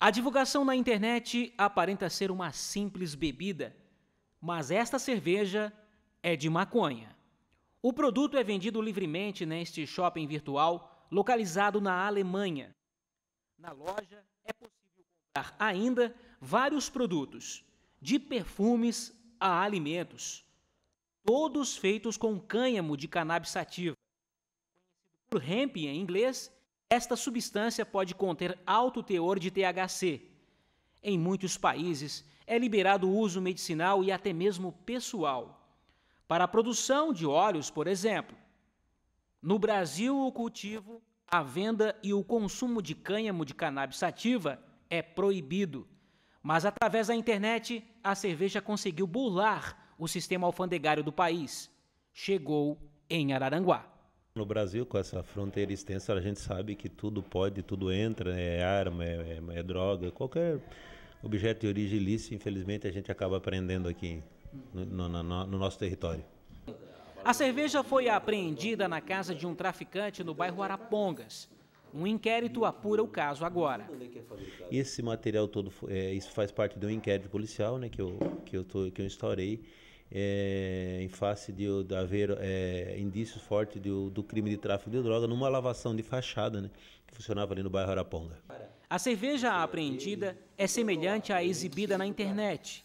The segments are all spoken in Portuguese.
A divulgação na internet aparenta ser uma simples bebida, mas esta cerveja é de maconha. O produto é vendido livremente neste shopping virtual localizado na Alemanha. Na loja é possível comprar ainda vários produtos, de perfumes a alimentos, todos feitos com cânhamo de cannabis sativa, por hemp em inglês esta substância pode conter alto teor de THC. Em muitos países, é liberado o uso medicinal e até mesmo pessoal, para a produção de óleos, por exemplo. No Brasil, o cultivo, a venda e o consumo de cânhamo de cannabis sativa é proibido. Mas através da internet, a cerveja conseguiu burlar o sistema alfandegário do país. Chegou em Araranguá. No Brasil, com essa fronteira extensa, a gente sabe que tudo pode, tudo entra, é arma, é, é, é droga, qualquer objeto de origem ilícita, infelizmente, a gente acaba aprendendo aqui no, no, no nosso território. A cerveja foi apreendida na casa de um traficante no bairro Arapongas. Um inquérito apura o caso agora. Esse material todo, é, isso faz parte de um inquérito policial, né, que eu que eu, tô, que eu instaurei é, em face de, de haver é, indícios fortes do, do, crime de tráfico de droga numa lavação de fachada né, que funcionava ali no bairro Araponga. A cerveja apreendida é semelhante à exibida na internet.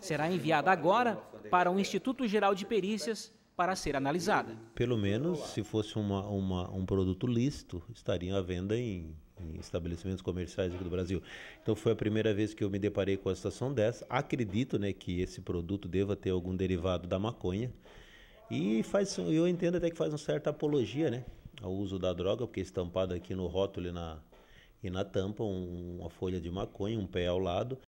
Será enviada agora para o Instituto Geral de Perícias para ser analisada. Pelo menos, se fosse uma, uma, um produto lícito, estaria à venda em, em, estabelecimentos comerciais aqui do Brasil. Então, foi a primeira vez que eu me deparei com a situação dessa. Acredito né, que esse produto deva ter algum derivado da maconha. E faz, eu entendo até que faz uma certa apologia né, ao uso da droga, porque estampado aqui no rótulo e na, e na tampa um, uma folha de maconha, um pé ao lado.